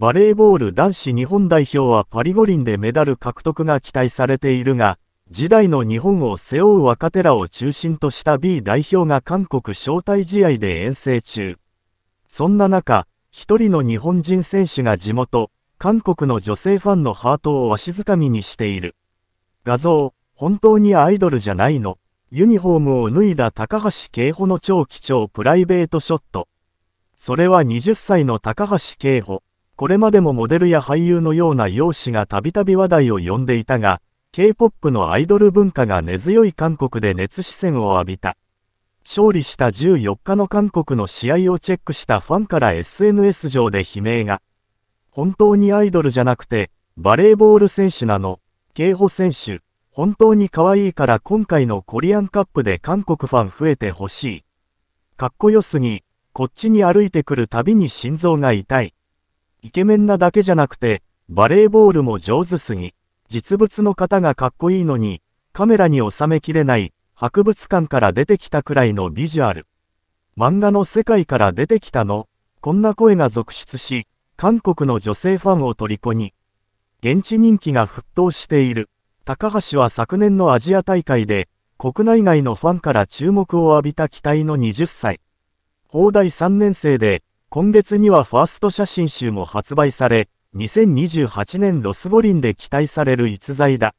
バレーボール男子日本代表はパリ五輪でメダル獲得が期待されているが、時代の日本を背負う若手らを中心とした B 代表が韓国招待試合で遠征中。そんな中、一人の日本人選手が地元、韓国の女性ファンのハートをわしづかみにしている。画像、本当にアイドルじゃないの。ユニフォームを脱いだ高橋慶穂の超貴重プライベートショット。それは20歳の高橋慶穂。これまでもモデルや俳優のような容姿がたびたび話題を呼んでいたが、K-POP のアイドル文化が根強い韓国で熱視線を浴びた。勝利した14日の韓国の試合をチェックしたファンから SNS 上で悲鳴が。本当にアイドルじゃなくて、バレーボール選手なの、警報選手、本当に可愛いから今回のコリアンカップで韓国ファン増えてほしい。かっこよすぎ、こっちに歩いてくるたびに心臓が痛い。イケメンなだけじゃなくて、バレーボールも上手すぎ、実物の方がかっこいいのに、カメラに収めきれない博物館から出てきたくらいのビジュアル。漫画の世界から出てきたの、こんな声が続出し、韓国の女性ファンを虜に。現地人気が沸騰している。高橋は昨年のアジア大会で、国内外のファンから注目を浴びた期待の20歳。放題3年生で、今月にはファースト写真集も発売され、2028年ロス五輪で期待される逸材だ。